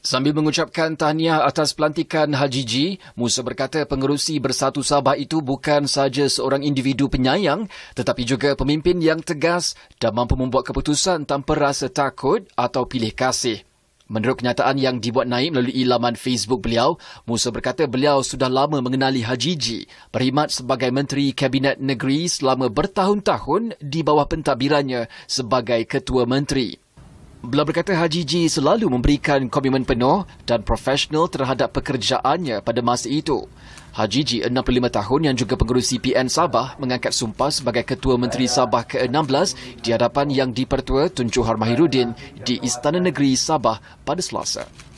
Sambil mengucapkan tahniah atas pelantikan Haji G, Musa berkata pengerusi Bersatu Sabah itu bukan sahaja seorang individu penyayang tetapi juga pemimpin yang tegas dan mampu membuat keputusan tanpa rasa takut atau pilih kasih. Menurut kenyataan yang dibuat naik melalui laman Facebook beliau, Musa berkata beliau sudah lama mengenali Haji G, berkhidmat sebagai Menteri Kabinet Negeri selama bertahun-tahun di bawah pentadbirannya sebagai Ketua Menteri. Beliau berkata Haji G selalu memberikan komitmen penuh dan profesional terhadap pekerjaannya pada masa itu. Haji G, 65 tahun yang juga pengurusi PN Sabah, mengangkat sumpah sebagai Ketua Menteri Sabah ke-16 di hadapan Yang Dipertua Tun Johor Mahirudin di Istana Negeri Sabah pada Selasa.